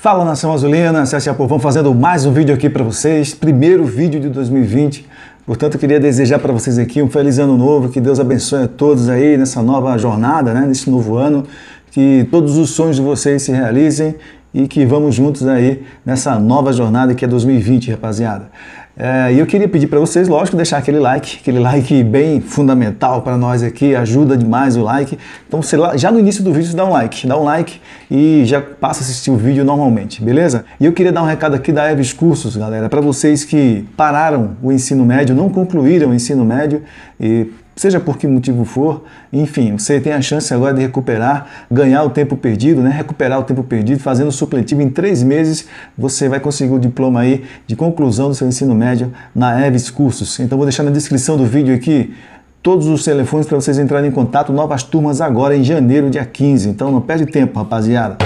Fala nação azulina, Celso Vamos fazendo mais um vídeo aqui para vocês, primeiro vídeo de 2020. Portanto, queria desejar para vocês aqui um feliz ano novo, que Deus abençoe a todos aí nessa nova jornada, né, nesse novo ano, que todos os sonhos de vocês se realizem e que vamos juntos aí nessa nova jornada que é 2020, rapaziada. É, e eu queria pedir para vocês, lógico, deixar aquele like, aquele like bem fundamental para nós aqui, ajuda demais o like. Então, sei lá, já no início do vídeo você dá um like, dá um like e já passa a assistir o vídeo normalmente, beleza? E eu queria dar um recado aqui da Eves Cursos, galera, para vocês que pararam o ensino médio, não concluíram o ensino médio e seja por que motivo for, enfim, você tem a chance agora de recuperar, ganhar o tempo perdido, né? recuperar o tempo perdido, fazendo o supletivo em três meses, você vai conseguir o diploma aí de conclusão do seu ensino médio na Eves Cursos. Então vou deixar na descrição do vídeo aqui todos os telefones para vocês entrarem em contato, novas turmas agora em janeiro, dia 15. Então não perde tempo, rapaziada.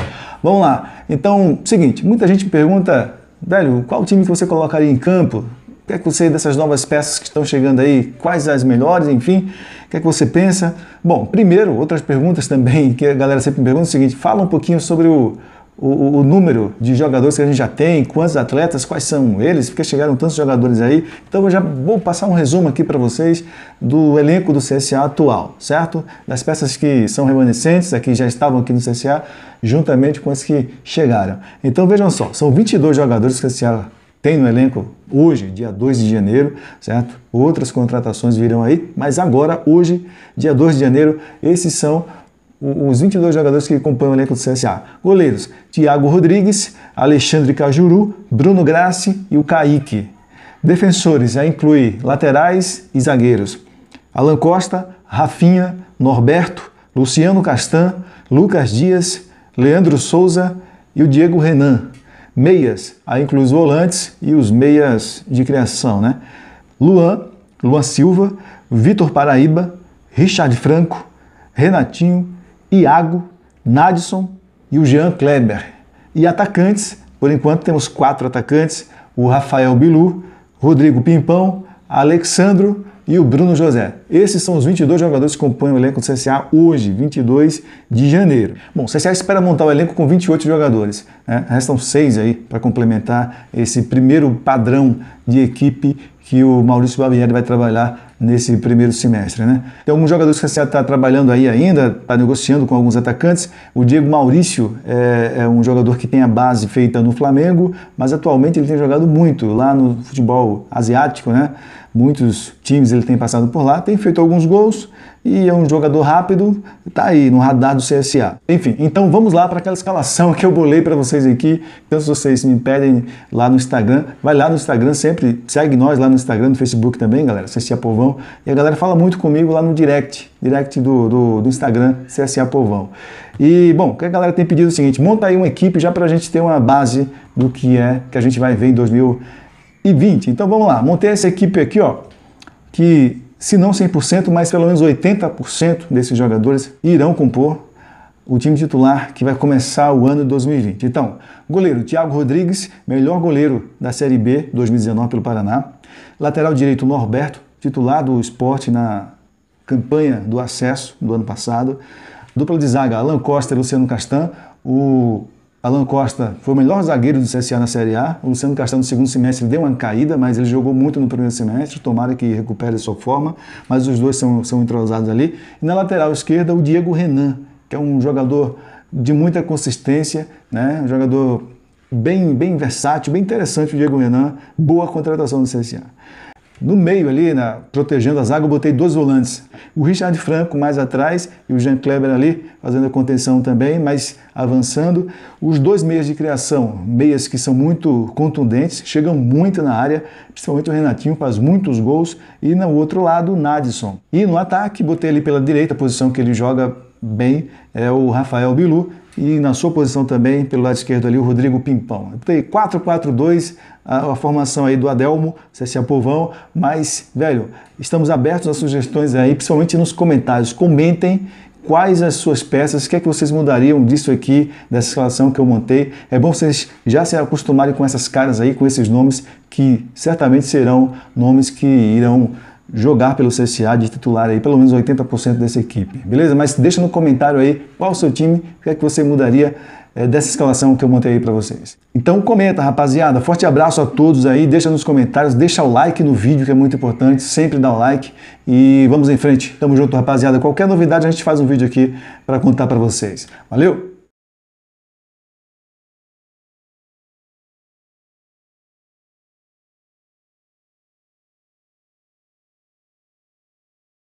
Vamos lá. Então, seguinte, muita gente pergunta, velho, qual time que você colocaria em campo? O que é que você dessas novas peças que estão chegando aí? Quais as melhores, enfim? O que é que você pensa? Bom, primeiro, outras perguntas também que a galera sempre me pergunta é o seguinte: fala um pouquinho sobre o, o, o, número de jogadores que a gente já tem, quantos atletas, quais são eles, porque chegaram tantos jogadores aí. Então eu já vou passar um resumo aqui para vocês do elenco do CSA atual, certo? Das peças que são remanescentes, aqui já estavam aqui no CSA, juntamente com as que chegaram. Então vejam só, são 22 jogadores que o CSA tem no elenco hoje, dia 2 de janeiro, certo? Outras contratações virão aí, mas agora, hoje, dia 2 de janeiro, esses são os 22 jogadores que compõem o elenco do CSA. Goleiros: Thiago Rodrigues, Alexandre Cajuru, Bruno Grassi e o Kaique. Defensores: a inclui laterais e zagueiros: Alan Costa, Rafinha, Norberto, Luciano Castan, Lucas Dias, Leandro Souza e o Diego Renan meias, aí inclui os volantes e os meias de criação, né? Luan, Luan Silva, Vitor Paraíba, Richard Franco, Renatinho, Iago, Nadson e o Jean Kleber. E atacantes, por enquanto temos quatro atacantes: o Rafael Bilu, Rodrigo Pimpão, Alexandro, e o Bruno José. Esses são os 22 jogadores que compõem o elenco do CSA hoje, 22 de janeiro. Bom, o CSA espera montar o elenco com 28 jogadores. Né? Restam seis aí para complementar esse primeiro padrão de equipe que o Maurício Barbieri vai trabalhar nesse primeiro semestre. Né? Tem alguns jogadores que o CSA está trabalhando aí ainda, está negociando com alguns atacantes. O Diego Maurício é, é, um jogador que tem a base feita no Flamengo, mas atualmente ele tem jogado muito lá no futebol asiático, né? muitos times ele tem passado por lá, tem feito alguns gols e é um jogador rápido, tá aí no radar do CSA. Enfim, então vamos lá para aquela escalação que eu bolei para vocês aqui. Então se vocês me pedem lá no Instagram, vai lá no Instagram sempre, segue nós lá no Instagram, no Facebook também, galera, CSA Povão. E a galera fala muito comigo lá no direct, direct do, do, do Instagram, CSA Povão. E, bom, o que a galera tem pedido é o seguinte, monta aí uma equipe já para a gente ter uma base do que é que a gente vai ver em 2020 e 20. Então vamos lá, montei essa equipe aqui, ó, que se não 100%, mas pelo menos 80% desses jogadores irão compor o time titular que vai começar o ano de 2020. Então, goleiro Thiago Rodrigues, melhor goleiro da Série B 2019 pelo Paraná. Lateral direito Norberto, titular do esporte na campanha do acesso do ano passado. Dupla de zaga Alan Costa e Luciano Castan. O Alan Costa foi o melhor zagueiro do CSA na Série A. O Luciano Castanho no segundo semestre deu uma caída, mas ele jogou muito no primeiro semestre. Tomara que recupere a sua forma. Mas os dois são, são entrosados ali. E na lateral esquerda, o Diego Renan, que é um jogador de muita consistência, né? um jogador bem, bem versátil, bem interessante. O Diego Renan, boa contratação do CSA. No meio ali, na, protegendo a zaga, eu botei dois volantes. O Richard Franco mais atrás e o Jean Kleber ali fazendo a contenção também, mas avançando. Os dois meias de criação, meias que são muito contundentes, chegam muito na área, principalmente o Renatinho faz muitos gols. E no outro lado, o Nadisson. E no ataque, botei ele pela direita, posição que ele joga bem é o Rafael Bilu e na sua posição também, pelo lado esquerdo ali, o Rodrigo Pimpão. Tem 4-4-2, a, a, formação aí do Adelmo, Ceci Povão, mas, velho, estamos abertos a sugestões aí, principalmente nos comentários. Comentem quais as suas peças, o que é que vocês mudariam disso aqui, dessa escalação que eu montei. É bom vocês já se acostumarem com essas caras aí, com esses nomes, que certamente serão nomes que irão jogar pelo CSA de titular aí, pelo menos 80% dessa equipe, beleza? Mas deixa no comentário aí qual o seu time, o que é que você mudaria é, dessa escalação que eu montei aí para vocês. Então comenta, rapaziada. Forte abraço a todos aí, deixa nos comentários, deixa o like no vídeo que é muito importante, sempre dá o like e vamos em frente. Tamo junto, rapaziada. Qualquer novidade a gente faz um vídeo aqui para contar para vocês. Valeu!